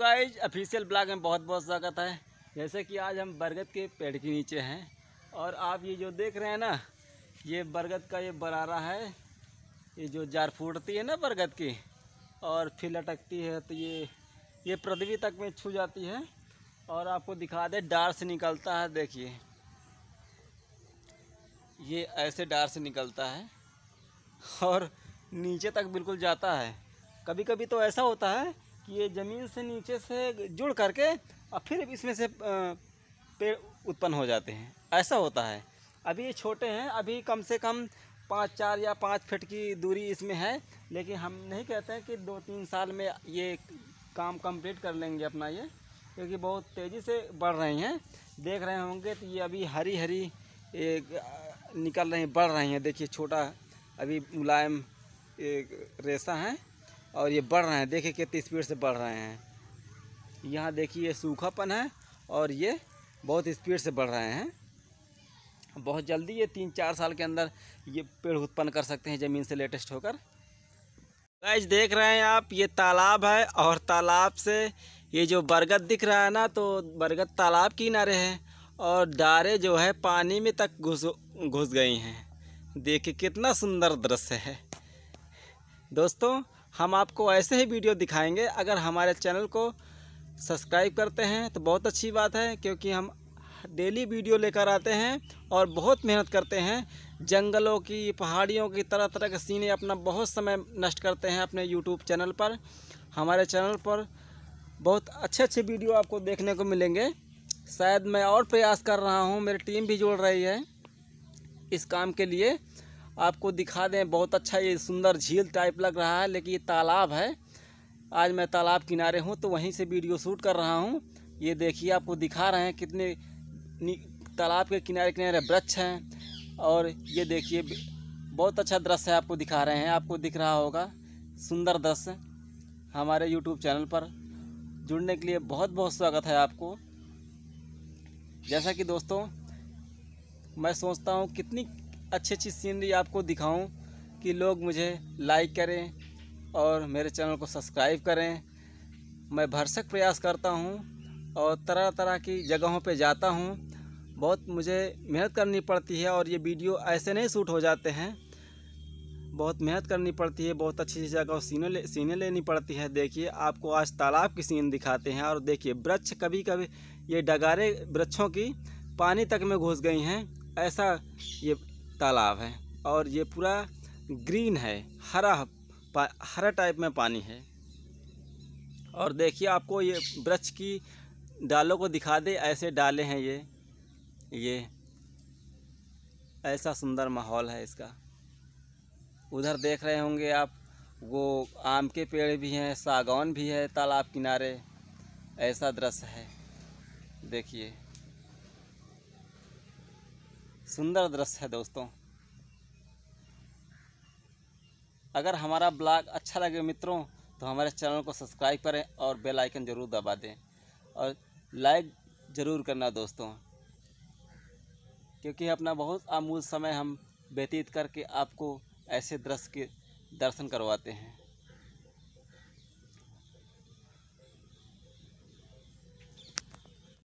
guys official blog में बहुत बहुत स्वागत है जैसे कि आज हम बरगद के पेड़ के नीचे हैं और आप ये जो देख रहे हैं ना ये बरगद का ये बरारा है ये जो जार फूटती है ना बरगद की और फिर लटकती है तो ये ये पृथ्वी तक में छू जाती है और आपको दिखा दे डार से निकलता है देखिए ये ऐसे डार से निकलता है और नीचे तक बिल्कुल जाता है कभी कभी तो ऐसा होता है कि ये ज़मीन से नीचे से जुड़ करके और फिर इसमें से पेड़ उत्पन्न हो जाते हैं ऐसा होता है अभी ये छोटे हैं अभी कम से कम पाँच चार या पाँच फीट की दूरी इसमें है लेकिन हम नहीं कहते हैं कि दो तीन साल में ये काम कंप्लीट कर लेंगे अपना ये क्योंकि बहुत तेज़ी से बढ़ रही हैं देख रहे होंगे तो ये अभी हरी हरी एक निकल रही बढ़ रही हैं देखिए छोटा अभी मुलायम एक रेसा है और ये बढ़ रहे हैं देखिए कितनी स्पीड से बढ़ रहे हैं यहाँ देखिए ये सूखापन है और ये बहुत स्पीड से बढ़ रहे हैं बहुत जल्दी ये तीन चार साल के अंदर ये पेड़ उत्पन्न कर सकते हैं ज़मीन से लेटेस्ट होकर गाइज देख रहे हैं आप ये तालाब है और तालाब से ये जो बरगद दिख रहा है ना तो बरगद तालाब किनारे है और डारे जो है पानी में तक घुस घुस गई हैं देखिए कितना सुंदर दृश्य है दोस्तों हम आपको ऐसे ही वीडियो दिखाएंगे अगर हमारे चैनल को सब्सक्राइब करते हैं तो बहुत अच्छी बात है क्योंकि हम डेली वीडियो लेकर आते हैं और बहुत मेहनत करते हैं जंगलों की पहाड़ियों की तरह तरह के सीने अपना बहुत समय नष्ट करते हैं अपने यूट्यूब चैनल पर हमारे चैनल पर बहुत अच्छे अच्छे वीडियो आपको देखने को मिलेंगे शायद मैं और प्रयास कर रहा हूँ मेरी टीम भी जोड़ रही है इस काम के लिए आपको दिखा दें बहुत अच्छा ये सुंदर झील टाइप लग रहा है लेकिन ये तालाब है आज मैं तालाब किनारे हूँ तो वहीं से वीडियो शूट कर रहा हूँ ये देखिए आपको दिखा रहे हैं कितने तालाब के किनारे किनारे वृक्ष हैं और ये देखिए बहुत अच्छा दृश्य आपको दिखा रहे हैं आपको दिख रहा होगा सुंदर दृश्य हमारे यूट्यूब चैनल पर जुड़ने के लिए बहुत बहुत स्वागत है आपको जैसा कि दोस्तों मैं सोचता हूँ कितनी अच्छी अच्छी सीनरी आपको दिखाऊं कि लोग मुझे लाइक करें और मेरे चैनल को सब्सक्राइब करें मैं भरसक प्रयास करता हूं और तरह तरह की जगहों पे जाता हूं बहुत मुझे मेहनत करनी पड़ती है और ये वीडियो ऐसे नहीं शूट हो जाते हैं बहुत मेहनत करनी पड़ती है बहुत अच्छी अच्छी जगह सीने ले सीने लेनी पड़ती है देखिए आपको आज तालाब की सीन दिखाते हैं और देखिए वृक्ष कभी कभी ये डगारे वृक्षों की पानी तक में घुस गई हैं ऐसा ये तालाब है और ये पूरा ग्रीन है हरा हरा टाइप में पानी है और देखिए आपको ये वृक्ष की डालों को दिखा दे ऐसे डाले हैं ये ये ऐसा सुंदर माहौल है इसका उधर देख रहे होंगे आप वो आम के पेड़ भी हैं सागौन भी है तालाब किनारे ऐसा दृश्य है देखिए सुंदर दृश्य है दोस्तों अगर हमारा ब्लॉग अच्छा लगे मित्रों तो हमारे चैनल को सब्सक्राइब करें और बेल आइकन ज़रूर दबा दें और लाइक ज़रूर करना दोस्तों क्योंकि अपना बहुत अमूल समय हम व्यतीत करके आपको ऐसे दृश्य के दर्शन करवाते हैं